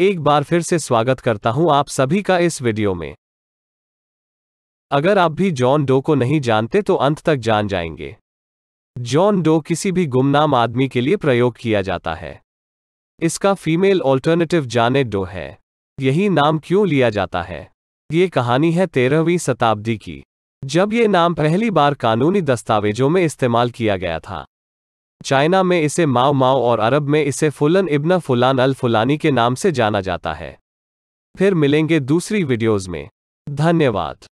एक बार फिर से स्वागत करता हूं आप सभी का इस वीडियो में अगर आप भी जॉन डो को नहीं जानते तो अंत तक जान जाएंगे जॉन डो किसी भी गुमनाम आदमी के लिए प्रयोग किया जाता है इसका फीमेल ऑल्टरनेटिव जाने डो है यही नाम क्यों लिया जाता है ये कहानी है तेरहवीं शताब्दी की जब ये नाम पहली बार कानूनी दस्तावेजों में इस्तेमाल किया गया था चाइना में इसे माओ माओ और अरब में इसे फुलन इब्न फुलान अल फुलानी के नाम से जाना जाता है फिर मिलेंगे दूसरी वीडियोज में धन्यवाद